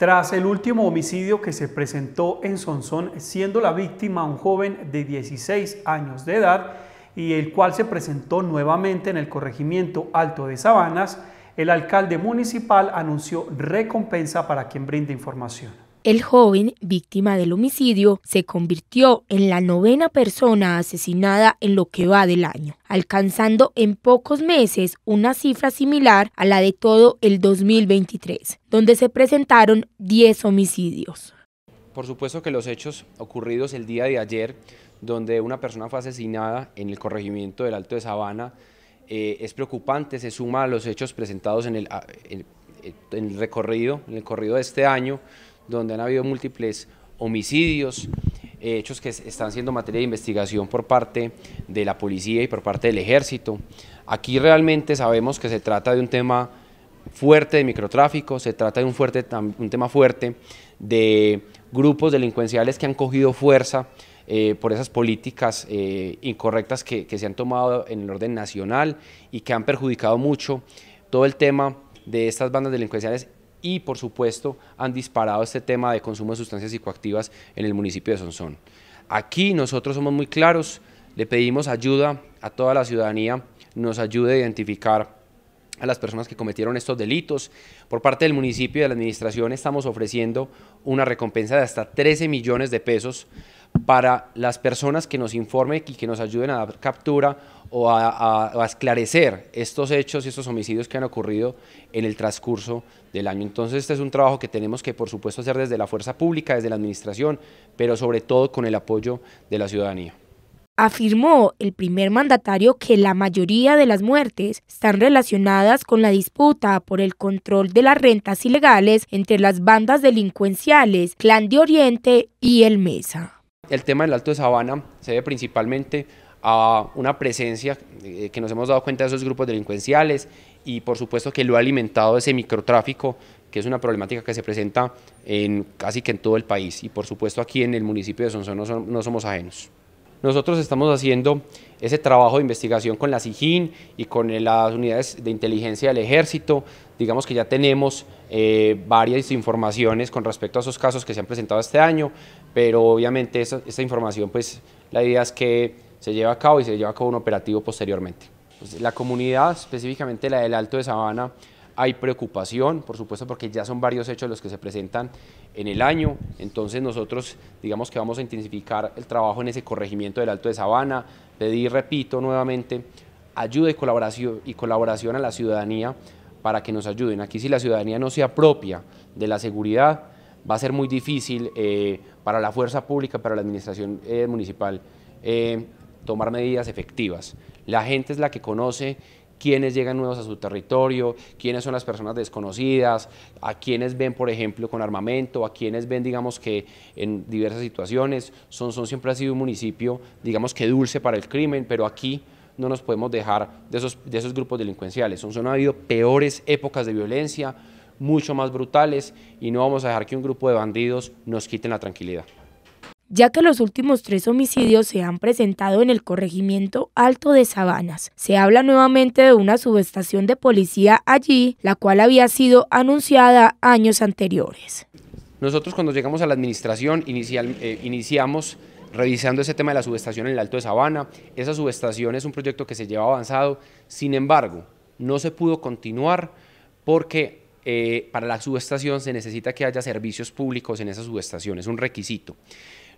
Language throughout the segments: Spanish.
Tras el último homicidio que se presentó en Sonsón, siendo la víctima un joven de 16 años de edad y el cual se presentó nuevamente en el corregimiento Alto de Sabanas, el alcalde municipal anunció recompensa para quien brinde información. El joven, víctima del homicidio, se convirtió en la novena persona asesinada en lo que va del año, alcanzando en pocos meses una cifra similar a la de todo el 2023, donde se presentaron 10 homicidios. Por supuesto que los hechos ocurridos el día de ayer, donde una persona fue asesinada en el corregimiento del Alto de Sabana, eh, es preocupante, se suma a los hechos presentados en el, el recorrido, en el corrido de este año, donde han habido múltiples homicidios, eh, hechos que están siendo materia de investigación por parte de la policía y por parte del ejército. Aquí realmente sabemos que se trata de un tema fuerte de microtráfico, se trata de un, fuerte, un tema fuerte de grupos delincuenciales que han cogido fuerza eh, por esas políticas eh, incorrectas que se han tomado en el orden nacional y que han perjudicado mucho todo el tema de estas bandas delincuenciales y por supuesto han disparado este tema de consumo de sustancias psicoactivas en el municipio de Sonsón. Aquí nosotros somos muy claros, le pedimos ayuda a toda la ciudadanía, nos ayude a identificar a las personas que cometieron estos delitos. Por parte del municipio y de la administración estamos ofreciendo una recompensa de hasta 13 millones de pesos para las personas que nos informen y que nos ayuden a dar captura o a, a, esclarecer estos hechos y estos homicidios que han ocurrido en el transcurso del año. Entonces este es un trabajo que tenemos que por supuesto hacer desde la fuerza pública, desde la administración, pero sobre todo con el apoyo de la ciudadanía. Afirmó el primer mandatario que la mayoría de las muertes están relacionadas con la disputa por el control de las rentas ilegales entre las bandas delincuenciales Clan de Oriente y El Mesa. El tema del Alto de Sabana se ve principalmente a una presencia eh, que nos hemos dado cuenta de esos grupos delincuenciales y por supuesto que lo ha alimentado ese microtráfico que es una problemática que se presenta en casi que en todo el país y por supuesto aquí en el municipio de Sonsón no, somos ajenos. Nosotros estamos haciendo ese trabajo de investigación con la SIGIN y con las unidades de inteligencia del ejército. Digamos que ya tenemos eh, varias informaciones con respecto a esos casos que se han presentado este año, pero obviamente esta información, pues la idea es que se lleva a cabo y se lleva a cabo un operativo posteriormente. Pues, la comunidad, específicamente la del Alto de Sabana, hay preocupación, por supuesto, porque ya son varios hechos los que se presentan en el año. Entonces nosotros digamos que vamos a intensificar el trabajo en ese corregimiento del Alto de Sabana, pedir, repito nuevamente, ayuda y colaboración, y colaboración a la ciudadanía para que nos ayuden. Aquí si la ciudadanía no se apropia de la seguridad, va a ser muy difícil eh, para la fuerza pública, para la administración eh, municipal. Eh, tomar medidas efectivas. La gente es la que conoce quiénes llegan nuevos a su territorio, quiénes son las personas desconocidas, a quienes ven, por ejemplo, con armamento, a quienes ven, digamos que en diversas situaciones. son siempre ha sido un municipio, digamos que dulce para el crimen, pero aquí no nos podemos dejar de esos, de esos grupos delincuenciales. son ha habido peores épocas de violencia, mucho más brutales, y no vamos a dejar que un grupo de bandidos nos quiten la tranquilidad ya que los últimos tres homicidios se han presentado en el corregimiento Alto de Sabanas. Se habla nuevamente de una subestación de policía allí, la cual había sido anunciada años anteriores. Nosotros cuando llegamos a la administración eh, iniciamos revisando ese tema de la subestación en el Alto de Sabana. Esa subestación es un proyecto que se lleva avanzado, sin embargo, no se pudo continuar porque eh, para la subestación se necesita que haya servicios públicos en esa subestación, es un requisito.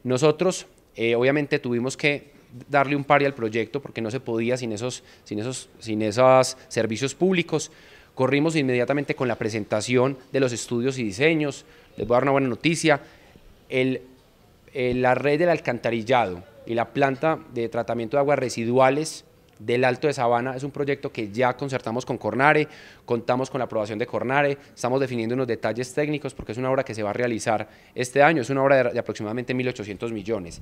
Nosotros, eh, obviamente, tuvimos que darle un par al proyecto porque no se podía sin esos, sin esos, sin servicios públicos. Corrimos inmediatamente con la presentación de los estudios y diseños. Les voy a dar una buena noticia. Eh, la red del alcantarillado y la planta de tratamiento de aguas residuales del Alto de Sabana es un proyecto que ya concertamos con Cornare, contamos con la aprobación de Cornare, estamos definiendo unos detalles técnicos porque es una obra que se va a realizar este año, es una obra de, aproximadamente 1.800 millones.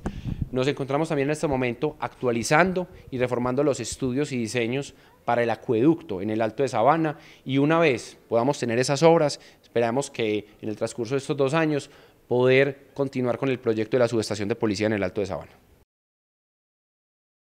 Nos encontramos también en este momento actualizando y reformando los estudios y diseños para el acueducto en el Alto de Sabana y una vez podamos tener esas obras, esperamos que en el transcurso de estos dos años poder continuar con el proyecto de la subestación de policía en el Alto de Sabana.